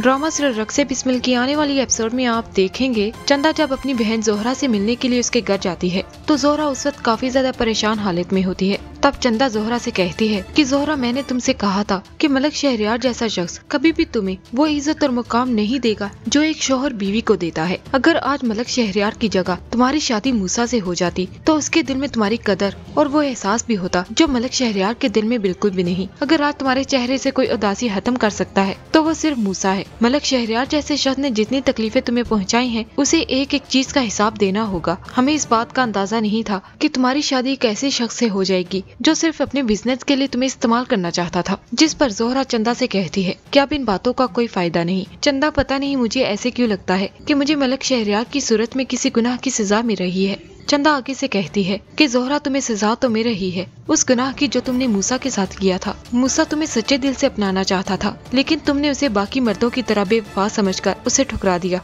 drama सिर रक्से बिस्मिल की आने वाली एपिसोड में आप देखेंगे चंदा जब अपनी बहन जोहरा से मिलने के लिए उसके घर जाती है तो जोहरा उस वक्त काफी ज्यादा परेशान हालत में होती है तब चंदा जोहरा से कहती है कि जोहरा मैंने तुमसे कहा था कि मलक शहरियार जैसा शख्स कभी भी तुम्हें वो इज्जत और मुकाम नहीं देगा जो एक शोहर बीवी को देता है अगर आज मलक शहरियार की जगह तुम्हारी शादी मूसा से हो जाती तो उसके दिल में तुम्हारी कदर और वो एहसास भी होता जो मलक शहरियार के दिल में बिल्कुल भी नहीं अगर आज तुम्हारे चेहरे ऐसी कोई उदासी खत्म कर सकता है तो वो सिर्फ मूसा है मलक शहरियार जैसे शख्स ने जितनी तकलीफें तुम्हें पहुँचाई है उसे एक एक चीज का हिसाब देना होगा हमें इस बात का अंदाजा नहीं था की तुम्हारी शादी कैसे शख्स ऐसी हो जाएगी जो सिर्फ अपने बिजनेस के लिए तुम्हें इस्तेमाल करना चाहता था जिस पर जोहरा चंदा से कहती है कि अब इन बातों का कोई फायदा नहीं चंदा पता नहीं मुझे ऐसे क्यों लगता है कि मुझे मलक शहरियार की सूरत में किसी गुनाह की सजा मिल रही है चंदा आगे से कहती है कि जोहरा तुम्हें सजा तो मिल रही है उस गुनाह की जो तुमने मूसा के साथ किया था मूसा तुम्हें सच्चे दिल से अपनाना चाहता था लेकिन तुमने उसे बाकी मर्दों की तरह बेवफा समझकर उसे ठुकरा दिया